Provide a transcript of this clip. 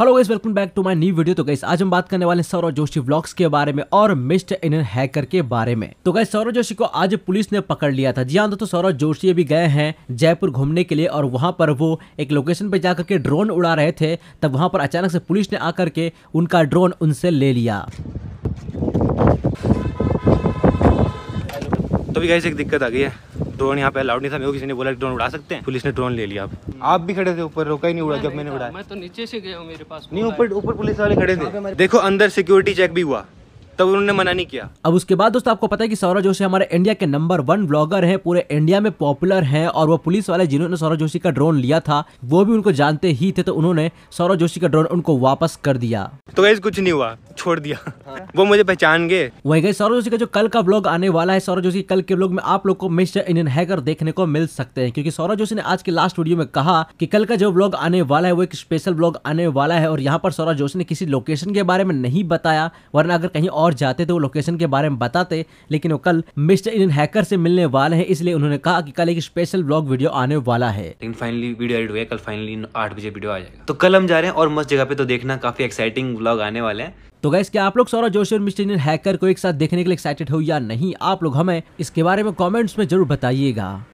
Hello guys welcome back to my new video तो guys आज हम बात करने वाले हैं सौरव जोशी व्लॉग्स के बारे में और मिस्टर इंडियन हैकर के बारे में तो गाइस सौरव जोशी को आज पुलिस ने पकड़ लिया था जी हाँ दोस्तों सौरव जोशी अभी गए हैं जयपुर घूमने के लिए और वहां पर वो एक लोकेशन पर जाकर के ड्रोन उड़ा रहे थे तब वहाँ पर अचानक से पुलिस ने आकर के उनका ड्रोन उनसे ले लिया तो भी गाइस एक दिक्कत आ गई है ड्रोन यहाँ पे अलाउड नहीं था मेरे किसी ने बोला ड्रोन उड़ा सकते हैं पुलिस ने ड्रोन ले लिया आप भी खड़े थे ऊपर रोका ही नहीं उड़ा जब मैंने उड़ाया मैं तो नीचे से गया मेरे पास नहीं ऊपर ऊपर पुलिस वाले खड़े हाँ, थे देखो अंदर सिक्योरिटी चेक भी हुआ तब उन्होंने मना नहीं किया अब उसके बाद दोस्तों आपको पता है कि सौरभ जोशी हमारे इंडिया के नंबर वन ब्लॉगर हैं पूरे इंडिया में पॉपुलर हैं और वो पुलिस वाले जिन्होंने सौरभ जोशी का ड्रोन लिया था वो भी उनको जानते ही थे तो उन्होंने सौरभ जोशी का ड्रोन उनको वापस कर दिया तो वैसे कुछ नहीं हुआ छोड़ दिया हाँ। वो मुझे पहचान गए वही गई सौरभ जोशी का जो कल का ब्लॉग आने वाला है सौरभ जोशी कल के ब्लॉग में आप लोग को मिस्टर इंडियन हैकर देखने को मिल सकते हैं क्योंकि सौरभ जोशी ने आज के लास्ट वीडियो में कहा कि कल का जो ब्लॉग आने वाला है वो एक स्पेशल ब्लॉग आने वाला है और यहाँ पर सौरभ जोशी ने किसी लोकेशन के बारे में नहीं बताया वरना अगर कहीं और जाते तो वो लोकेशन के बारे में बताते लेकिन वो कल मिस्टर इंडियन हैकर से मिलने वाले हैं इसलिए उन्होंने कहा कि कल एक स्पेशल ब्लॉग वीडियो आने वाला है लेकिन फाइनली वीडियो एडिट हुआ कल फाइनली आठ बजे वीडियो आ जाएगा तो कल हम जा रहे हैं और मस्त जगह पे तो देखना काफी एक्साइटिंग ब्लॉग आने वाले हैं तो गैस क्या आप लोग सौरभ जोशी और मिस्टर इंडियन हैकर को एक साथ देखने के लिए एक्साइटेड हो या नहीं आप लोग हमें इसके बारे में कॉमेंट्स में जरूर बताइएगा